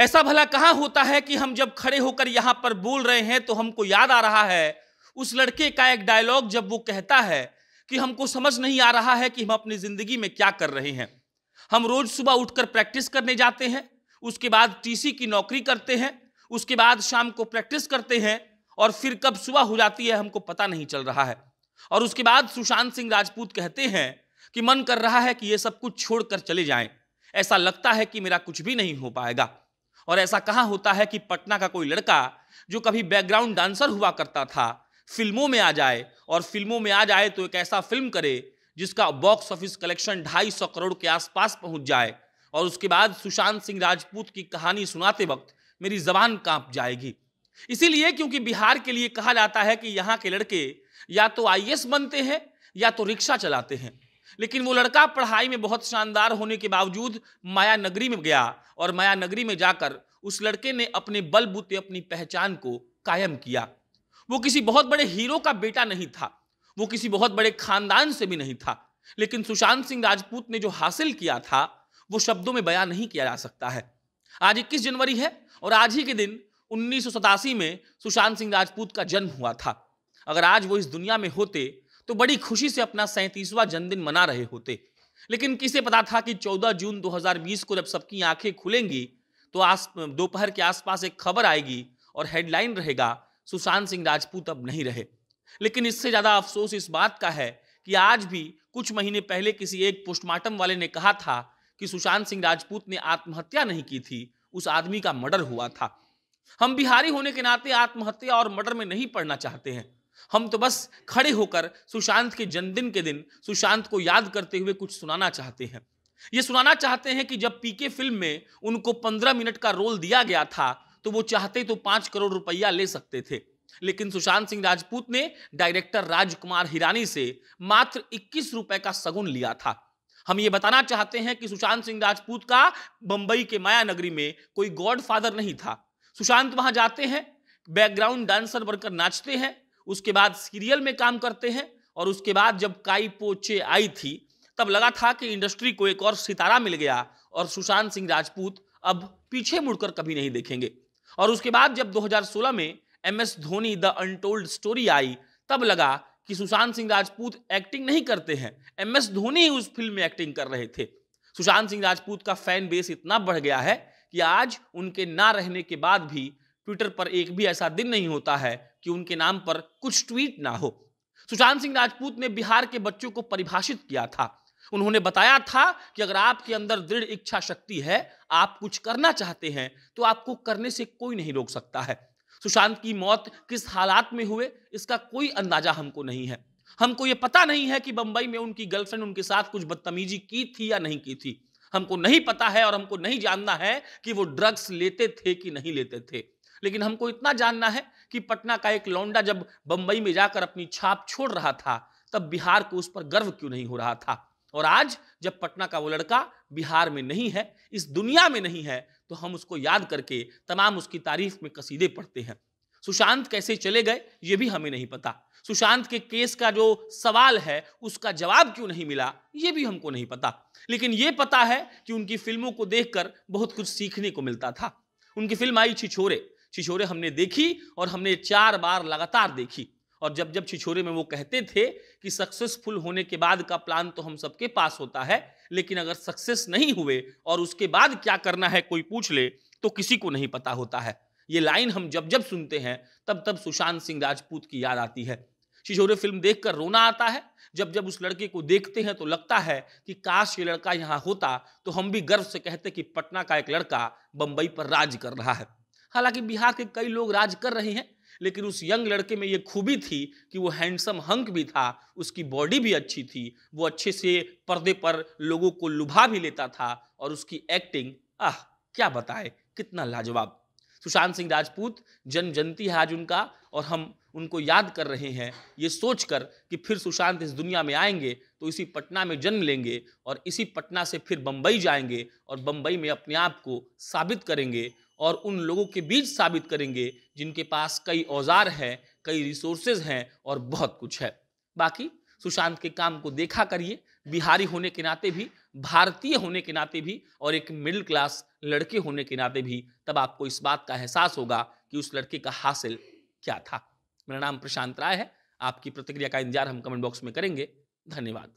ऐसा भला कहाँ होता है कि हम जब खड़े होकर यहाँ पर बोल रहे हैं तो हमको याद आ रहा है उस लड़के का एक डायलॉग जब वो कहता है कि हमको समझ नहीं आ रहा है कि हम अपनी ज़िंदगी में क्या कर रहे हैं हम रोज़ सुबह उठकर प्रैक्टिस करने जाते हैं उसके बाद टीसी की नौकरी करते हैं उसके बाद शाम को प्रैक्टिस करते हैं और फिर कब सुबह हो जाती है हमको पता नहीं चल रहा है और उसके बाद सुशांत सिंह राजपूत कहते हैं कि मन कर रहा है कि ये सब कुछ छोड़कर चले जाएं ऐसा लगता है कि मेरा कुछ भी नहीं हो पाएगा और ऐसा कहाँ होता है कि पटना का कोई लड़का जो कभी बैकग्राउंड डांसर हुआ करता था फिल्मों में आ जाए और फिल्मों में आ जाए तो एक ऐसा फिल्म करे जिसका बॉक्स ऑफिस कलेक्शन ढाई सौ करोड़ के आसपास पहुंच जाए और उसके बाद सुशांत सिंह राजपूत की कहानी सुनाते वक्त मेरी जबान कांप जाएगी इसीलिए क्योंकि बिहार के लिए कहा जाता है कि यहाँ के लड़के या तो आई बनते हैं या तो रिक्शा चलाते हैं लेकिन वो लड़का पढ़ाई में बहुत शानदार होने के बावजूद माया नगरी में गया और माया नगरी में जाकर उस लड़के ने अपने बलबूते अपनी पहचान को कायम किया वो किसी बहुत बड़े हीरो का बेटा नहीं था वो किसी बहुत बड़े खानदान से भी नहीं था लेकिन सुशांत सिंह राजपूत ने जो हासिल किया था वो शब्दों में बयान नहीं किया जा सकता है आज इक्कीस जनवरी है और आज ही के दिन उन्नीस में सुशांत सिंह राजपूत का जन्म हुआ था अगर आज वो इस दुनिया में होते तो बड़ी खुशी से अपना सैंतीसवां जन्मदिन मना रहे होते लेकिन किसे पता था कि 14 जून 2020 को जब सबकी आंखें खुलेंगी तो आस दोपहर के आसपास एक खबर आएगी और हेडलाइन रहेगा सुशांत सिंह राजपूत अब नहीं रहे लेकिन इससे ज़्यादा अफसोस इस बात का है कि आज भी कुछ महीने पहले किसी एक पोस्टमार्टम वाले ने कहा था कि सुशांत सिंह राजपूत ने आत्महत्या नहीं की थी उस आदमी का मर्डर हुआ था हम बिहारी होने के नाते आत्महत्या और मर्डर में नहीं पढ़ना चाहते हैं हम तो बस खड़े होकर सुशांत के जन्मदिन के दिन सुशांत को याद करते हुए कुछ सुनाना चाहते हैं ये सुनाना चाहते हैं कि जब पीके फिल्म में उनको पंद्रह मिनट का रोल दिया गया था तो वो चाहते तो पांच करोड़ रुपया ले सकते थे लेकिन सुशांत सिंह राजपूत ने डायरेक्टर राजकुमार हिरानी से मात्र इक्कीस रुपए का सगुन लिया था हम ये बताना चाहते हैं कि सुशांत सिंह राजपूत का बंबई के माया नगरी में कोई गॉडफादर नहीं था सुशांत वहां जाते हैं बैकग्राउंड डांसर बनकर नाचते हैं उसके बाद सीरियल में काम करते हैं और उसके बाद जब काई पोचे आई थी तब लगा था कि इंडस्ट्री को एक और सितारा मिल गया और सुशांत सिंह राजपूत अब पीछे मुड़कर कभी नहीं देखेंगे और उसके बाद जब 2016 में M S Dhoni the untold story आई तब लगा कि सुशांत सिंह राजपूत एक्टिंग नहीं करते हैं एम एस धोनी ही उस फिल्म में एक्टिंग कर रहे थे सुशांत सिंह राजपूत का फैन बेस इतना बढ़ गया है कि आज उनके ना रहने के बाद भी ट्विटर पर एक भी ऐसा दिन नहीं होता है कि उनके नाम पर कुछ ट्वीट ना हो सुशांत सिंह राजपूत ने बिहार के बच्चों को परिभाषित किया था उन्होंने बताया था कि अगर आपके अंदर दृढ़ इच्छा शक्ति है आप कुछ करना चाहते हैं तो आपको करने से कोई नहीं रोक सकता है सुशांत की मौत किस हालात में हुए इसका कोई अंदाजा हमको नहीं है हमको ये पता नहीं है कि बंबई में उनकी गर्लफ्रेंड उनके साथ कुछ बदतमीजी की थी या नहीं की थी हमको नहीं पता है और हमको नहीं जानना है कि वो ड्रग्स लेते थे कि नहीं लेते थे लेकिन हमको इतना जानना है कि पटना का एक लौंडा जब बंबई में जाकर अपनी छाप छोड़ रहा था तब बिहार को उस पर गर्व क्यों नहीं हो रहा था और आज जब पटना का वो लड़का बिहार में नहीं है इस दुनिया में नहीं है तो हम उसको याद करके तमाम उसकी तारीफ में कसीदे पढ़ते हैं सुशांत कैसे चले गए ये भी हमें नहीं पता सुशांत के केस का जो सवाल है उसका जवाब क्यों नहीं मिला ये भी हमको नहीं पता लेकिन ये पता है कि उनकी फिल्मों को देखकर बहुत कुछ सीखने को मिलता था उनकी फिल्म आई छिछोरे छिछोरे हमने देखी और हमने चार बार लगातार देखी और जब जब छिछोरे में वो कहते थे कि सक्सेसफुल होने के बाद का प्लान तो हम सबके पास होता है लेकिन अगर सक्सेस नहीं हुए और उसके बाद क्या करना है कोई पूछ ले तो किसी को नहीं पता होता है ये लाइन हम जब जब सुनते हैं तब तब सुशांत सिंह राजपूत की याद आती है छिछोरे फिल्म देखकर रोना आता है जब जब उस लड़के को देखते हैं तो लगता है कि काश ये लड़का यहाँ होता तो हम भी गर्व से कहते कि पटना का एक लड़का बंबई पर राज कर रहा है हालांकि बिहार के कई लोग राज कर रहे हैं लेकिन उस यंग लड़के में ये खूबी थी कि वो हैंडसम हंक भी था उसकी बॉडी भी अच्छी थी वो अच्छे से पर्दे पर लोगों को लुभा भी लेता था और उसकी एक्टिंग आह क्या बताए कितना लाजवाब सुशांत सिंह राजपूत जन्म जयंती है आज उनका और हम उनको याद कर रहे हैं ये सोचकर कि फिर सुशांत इस दुनिया में आएंगे तो इसी पटना में जन्म लेंगे और इसी पटना से फिर बम्बई जाएंगे और बम्बई में अपने आप को साबित करेंगे और उन लोगों के बीच साबित करेंगे जिनके पास कई औजार हैं कई रिसोर्सेज हैं और बहुत कुछ है बाकी सुशांत के काम को देखा करिए बिहारी होने के नाते भी भारतीय होने के नाते भी और एक मिडिल क्लास लड़के होने के नाते भी तब आपको इस बात का एहसास होगा कि उस लड़के का हासिल क्या था मेरा नाम प्रशांत राय है आपकी प्रतिक्रिया का इंतजार हम कमेंट बॉक्स में करेंगे धन्यवाद